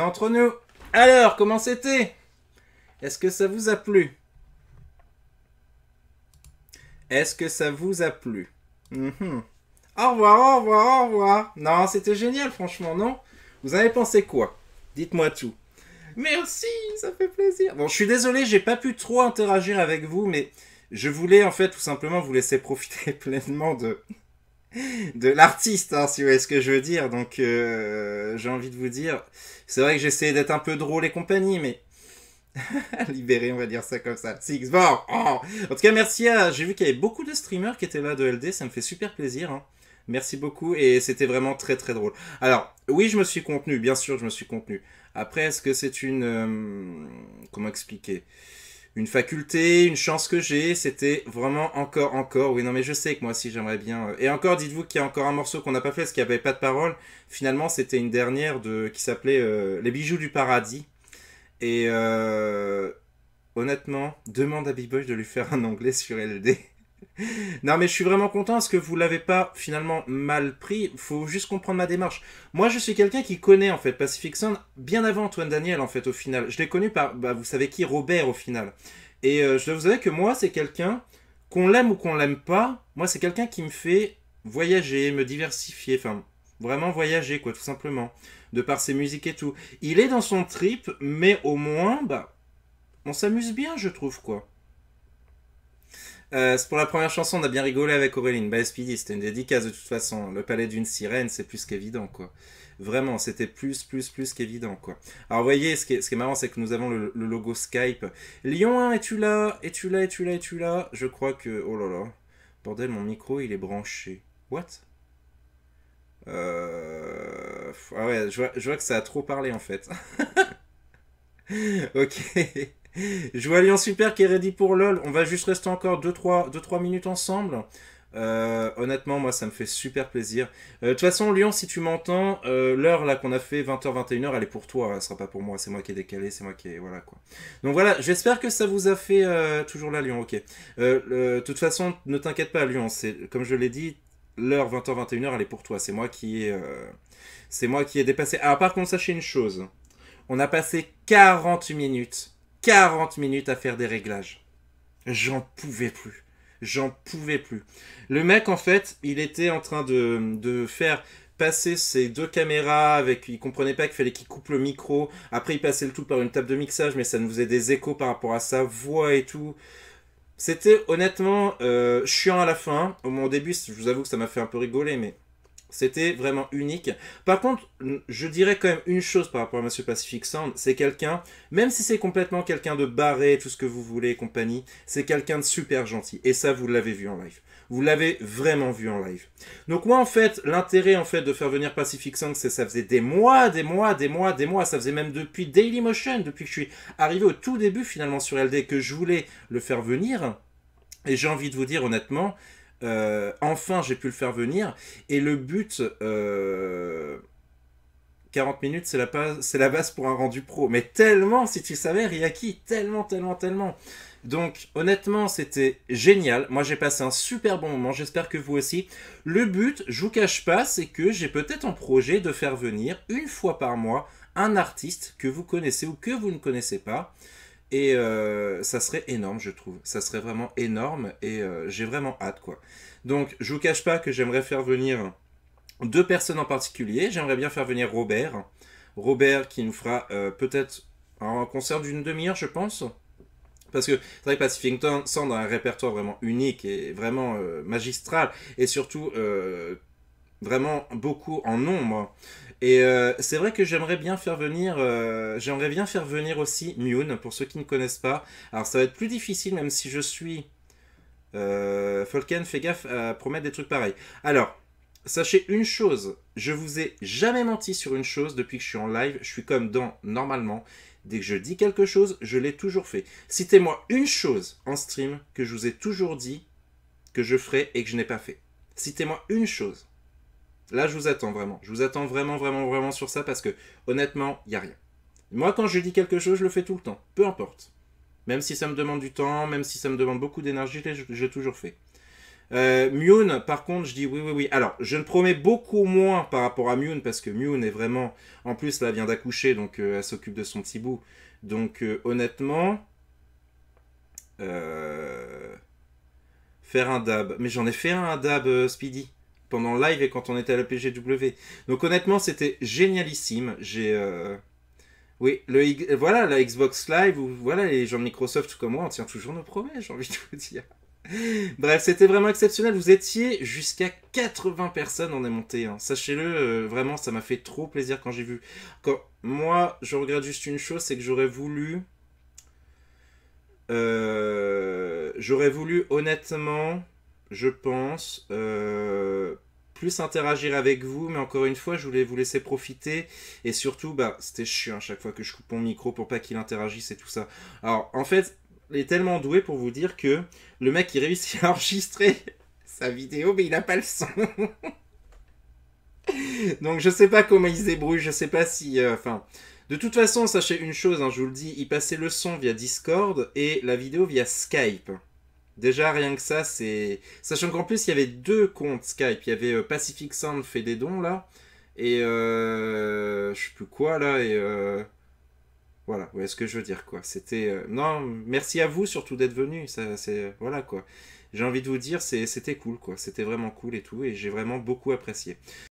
entre nous. Alors, comment c'était Est-ce que ça vous a plu Est-ce que ça vous a plu mhm. Au revoir, au revoir, au revoir. Non, c'était génial, franchement, non Vous avez pensé quoi Dites-moi tout. Merci, ça fait plaisir. Bon, je suis désolé, j'ai pas pu trop interagir avec vous, mais je voulais en fait tout simplement vous laisser profiter pleinement de, de l'artiste, hein, si vous voyez ce que je veux dire. Donc, euh, j'ai envie de vous dire, c'est vrai que j'essayais d'être un peu drôle et compagnie, mais libéré, on va dire ça comme ça. Six, bon, oh. En tout cas, merci à. J'ai vu qu'il y avait beaucoup de streamers qui étaient là de LD, ça me fait super plaisir. Hein. Merci beaucoup et c'était vraiment très très drôle. Alors, oui, je me suis contenu, bien sûr, je me suis contenu. Après, est-ce que c'est une. Euh, comment expliquer une faculté, une chance que j'ai. C'était vraiment encore, encore. Oui, non, mais je sais que moi aussi j'aimerais bien. Euh, et encore, dites-vous qu'il y a encore un morceau qu'on n'a pas fait parce qu'il n'y avait pas de parole. Finalement, c'était une dernière de qui s'appelait euh, Les bijoux du paradis. Et euh, honnêtement, demande à b Boy de lui faire un anglais sur LD non, mais je suis vraiment content est-ce que vous l'avez pas finalement mal pris. Faut juste comprendre ma démarche. Moi, je suis quelqu'un qui connaît en fait Pacific Sound bien avant Antoine Daniel en fait au final. Je l'ai connu par, bah, vous savez qui, Robert au final. Et euh, je dois vous avouer que moi, c'est quelqu'un qu'on l'aime ou qu'on l'aime pas. Moi, c'est quelqu'un qui me fait voyager, me diversifier. Enfin, vraiment voyager quoi, tout simplement. De par ses musiques et tout. Il est dans son trip, mais au moins, bah, on s'amuse bien, je trouve quoi. Euh, c'est pour la première chanson, on a bien rigolé avec Auréline. Bah, Speedy, c'était une dédicace de toute façon. Le palais d'une sirène, c'est plus qu'évident, quoi. Vraiment, c'était plus, plus, plus qu'évident, quoi. Alors, vous voyez, ce qui est, ce qui est marrant, c'est que nous avons le, logo Skype. Lyon es-tu là Es-tu là Es-tu là Es-tu là Je crois que... Oh là là. Bordel, mon micro, il est branché. What euh... Ah ouais, je vois, je vois que ça a trop parlé, en fait. ok. Je vois Lyon Super qui est ready pour LOL. On va juste rester encore 2-3 minutes ensemble. Euh, honnêtement, moi, ça me fait super plaisir. Euh, de toute façon, Lyon, si tu m'entends, euh, l'heure là qu'on a fait 20h 21h, elle est pour toi, hein. elle sera pas pour moi. C'est moi qui est décalé, c'est moi qui voilà quoi. Donc voilà, j'espère que ça vous a fait toujours là, Lyon. Ok. De toute façon, ne t'inquiète pas, Lyon. C'est comme je l'ai dit, l'heure 20h 21h, elle est pour toi. C'est moi qui ai, c'est moi qui ai dépassé. Ah, par contre, sachez une chose. On a passé 40 minutes 40 minutes à faire des réglages. J'en pouvais plus. J'en pouvais plus. Le mec, en fait, il était en train de, faire passer ses deux caméras avec, il comprenait pas qu'il fallait qu'il coupe le micro. Après, il passait le tout par une table de mixage, mais ça nous faisait des échos par rapport à sa voix et tout. C'était honnêtement euh, chiant à la fin. Au, au début, je vous avoue que ça m'a fait un peu rigoler, mais c'était vraiment unique. Par contre, je dirais quand même une chose par rapport à Monsieur Pacific Sound, c'est quelqu'un, même si c'est complètement quelqu'un de barré, tout ce que vous voulez compagnie, c'est quelqu'un de super gentil. Et ça, vous l'avez vu en live. Vous l'avez vraiment vu en live. Donc moi, en fait, l'intérêt en fait de faire venir Pacific Sound, c'est ça faisait des mois, des mois, des mois, des mois. Ça faisait même depuis Dailymotion, depuis que je suis arrivé au tout début finalement sur LD, que je voulais le faire venir. Et j'ai envie de vous dire honnêtement, euh, enfin, j'ai pu le faire venir. Et le but... 40 euh, minutes, c'est la, c'est la base pour un rendu pro. Mais tellement, si tu savais, Riaki, tellement, tellement, tellement. Donc, honnêtement, c'était génial. Moi, j'ai passé un super bon moment. J'espère que vous aussi. Le but, je vous cache pas, c'est que j'ai peut-être en projet de faire venir une fois par mois un artiste que vous connaissez ou que vous ne connaissez pas. Et euh, ça serait énorme, je trouve. Ça serait vraiment énorme et euh, j'ai vraiment hâte, quoi. Donc, je vous cache pas que j'aimerais faire venir deux personnes en particulier. J'aimerais bien faire venir Robert. Robert qui nous fera euh, peut-être un concert d'une demi-heure, je pense. Parce que c'est vrai dans un répertoire vraiment unique et vraiment magistral. Et surtout, vraiment beaucoup en nombre. Et euh, c'est vrai que j'aimerais bien faire venir, euh, j'aimerais bien faire venir aussi Mune pour ceux qui ne connaissent pas. Alors ça va être plus difficile même si je suis euh, Falken. Fais gaffe à promettre des trucs pareils. Alors sachez une chose, je vous ai jamais menti sur une chose depuis que je suis en live. Je suis comme dans normalement. Dès que je dis quelque chose, je l'ai toujours fait. Citez-moi une chose en stream que je vous ai toujours dit que je ferai et que je n'ai pas fait. Citez-moi une chose. Là, je vous attends vraiment. Je vous attends vraiment, vraiment, vraiment sur ça parce que honnêtement, il n'y a rien. Moi, quand je dis quelque chose, je le fais tout le temps. Peu importe. Même si ça me demande du temps, même si ça me demande beaucoup d'énergie, je l'ai toujours fait. Euh, par contre, je dis oui, oui, oui. Alors, je ne promets beaucoup moins par rapport à Mune, parce que Mune est vraiment... En plus, elle vient d'accoucher, donc euh, elle s'occupe de son petit bout. Donc, euh, honnêtement... Euh, faire un dab. Mais j'en ai fait un dab, Speedy pendant live et quand on était à la PGW. Donc honnêtement, c'était génialissime. J'ai euh, oui, le voilà la Xbox Live voilà les gens de Microsoft tout comme moi, on tient toujours nos promesses, j'ai envie de vous dire. Bref, c'était vraiment exceptionnel. Vous étiez jusqu'à 80 personnes, on est monté. Hein. Sachez-le, euh, vraiment, ça m'a fait trop plaisir quand j'ai vu. moi, je regrette juste une chose, c'est que j'aurais voulu, euh, j'aurais voulu honnêtement je pense. Euh, plus interagir avec vous, mais encore une fois, je voulais vous laisser profiter. Et surtout, bah, c'était chiant chaque fois que je coupe mon micro pour pas qu'il interagisse et tout ça. Alors, en fait, il est tellement doué pour vous dire que le mec, il réussit à enregistrer sa vidéo, mais il n'a pas le son. Donc, je sais pas comment il se débrouille, je sais pas si. Euh, enfin. de toute façon, sachez une chose, hein, je vous le dis, il passait le son via Discord et la vidéo via Skype. Déjà, rien que ça, c'est. Sachant qu'en plus, il y avait deux comptes Skype. Il y avait euh, Pacific Sound fait des dons, là. Et. Euh, je sais plus quoi, là. Et. Euh... Voilà, ouais, ce que je veux dire, quoi. C'était. Euh, non, merci à vous surtout d'être venu. Ça, c'est. Voilà, quoi. J'ai envie de vous dire, c'était cool, quoi. C'était vraiment cool et tout. Et j'ai vraiment beaucoup apprécié.